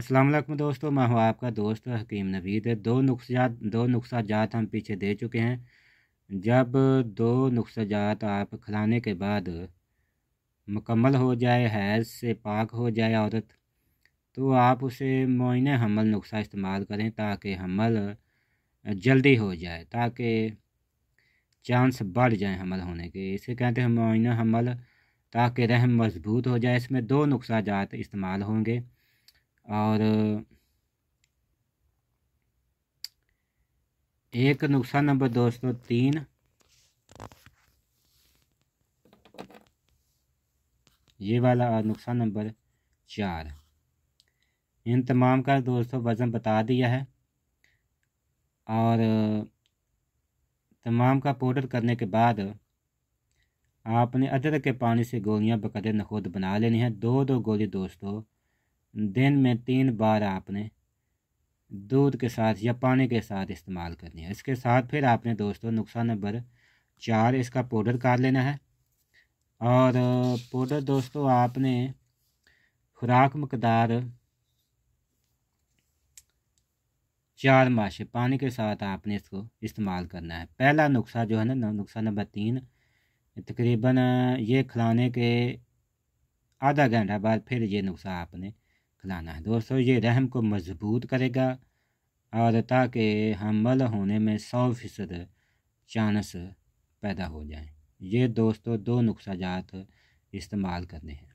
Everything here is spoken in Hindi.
अस्सलाम वालेकुम दोस्तों मैं हूँ आपका दोस्त हकीम नवीद दो नुस्खात दो जात हम पीछे दे चुके हैं जब दो जात आप खिलाने के बाद मुकम्मल हो जाए हैज़ से पाक हो जाए औरत तो आप उसे मोइन हमल नुस्खा इस्तेमाल करें ताकि हमल जल्दी हो जाए ताकि चांस बढ़ जाए हमल होने के इसे कहते हैं मोइन हमल ताकि रहम मजबूत हो जाए इसमें दो जात इस्तेमाल होंगे और एक नुकसान नंबर दो सौ तीन ये वाला और नुकसान नंबर चार इन तमाम का दोस्तों वज़न बता दिया है और तमाम का पाउडर करने के बाद आपने अदरक के पानी से गोलियां बकरे नखोद बना लेनी है दो दो गोली दोस्तों दिन में तीन बार आपने दूध के साथ या पानी के साथ इस्तेमाल करनी है इसके साथ फिर आपने दोस्तों नुस्खा नंबर चार इसका पाउडर कर लेना है और पाउडर दोस्तों आपने खुराक मकदार चार माशे पानी के साथ आपने इसको इस्तेमाल करना है पहला नुस्खा जो है ना नुस्खा नंबर तीन तकरीबन ये खिलाने के आधा घंटा बाद फिर ये नुस्खा आपने खिलाना है दोस्तों ये रहम को मजबूत करेगा और ताकि हमल होने में सौ फीसद चांस पैदा हो जाए ये दोस्तों दो नुस्खाजात इस्तेमाल करने हैं